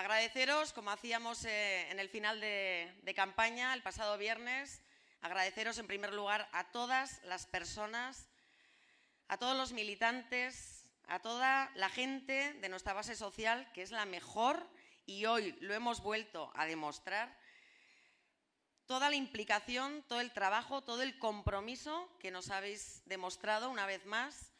Agradeceros, como hacíamos eh, en el final de, de campaña el pasado viernes, agradeceros en primer lugar a todas las personas, a todos los militantes, a toda la gente de nuestra base social, que es la mejor y hoy lo hemos vuelto a demostrar, toda la implicación, todo el trabajo, todo el compromiso que nos habéis demostrado una vez más,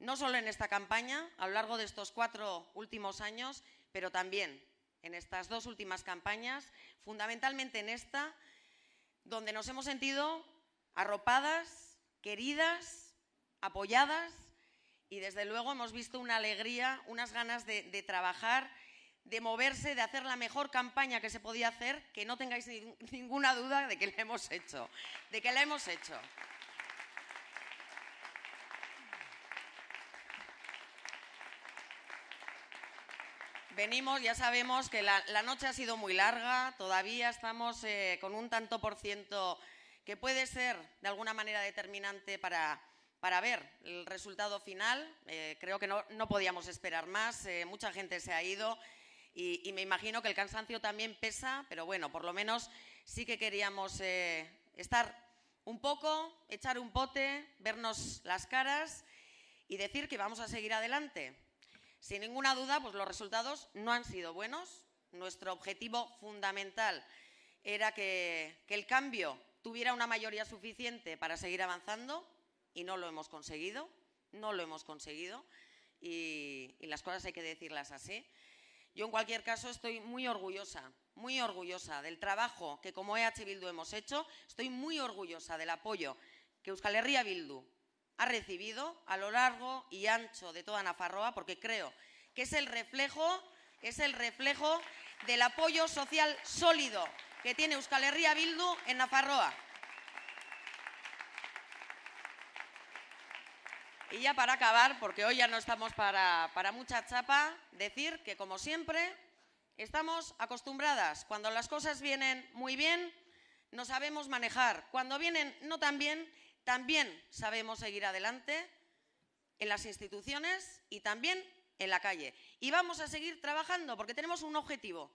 no solo en esta campaña, a lo largo de estos cuatro últimos años, pero también en estas dos últimas campañas, fundamentalmente en esta, donde nos hemos sentido arropadas, queridas, apoyadas y desde luego hemos visto una alegría, unas ganas de, trabajar, de moverse, de hacer la mejor campaña que se podía hacer, que no tengáis ninguna duda de que la hemos hecho, de que la hemos hecho. venimos, ya sabemos que la, noche ha sido muy larga, todavía estamos eh, con un tanto por ciento que puede ser de alguna manera determinante para, para ver el resultado final. Eh, creo que no, no, podíamos esperar más, eh, mucha gente se ha ido y, y, me imagino que el cansancio también pesa, pero bueno, por lo menos sí que queríamos estar un poco, echar un pote, vernos las caras y decir que vamos a seguir adelante sin ninguna duda, pues los resultados no han sido buenos. Nuestro objetivo fundamental era que, el cambio tuviera una mayoría suficiente para seguir avanzando y no lo hemos conseguido, no lo hemos conseguido y, y las cosas hay que decirlas así. Yo en cualquier caso estoy muy orgullosa, muy orgullosa del trabajo que como EH Bildu hemos hecho, estoy muy orgullosa del apoyo que Euskal Herria Bildu ha recibido a lo largo y ancho de toda Nafarroa, porque creo que es el reflejo, del apoyo social sólido que tiene Euskal Herria Bildu en Nafarroa. Y ya para acabar, porque hoy ya no estamos para, para, mucha chapa, decir que como siempre estamos acostumbradas. Cuando las cosas vienen muy bien, no sabemos manejar. Cuando vienen no tan bien, también sabemos seguir adelante en las instituciones y también en la calle. Y vamos a seguir trabajando porque tenemos un objetivo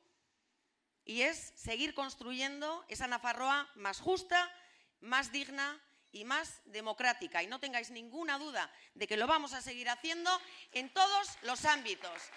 y es seguir construyendo esa Nafarroa más justa, más digna y más democrática. Y no tengáis ninguna duda de que lo vamos a seguir haciendo en todos los ámbitos.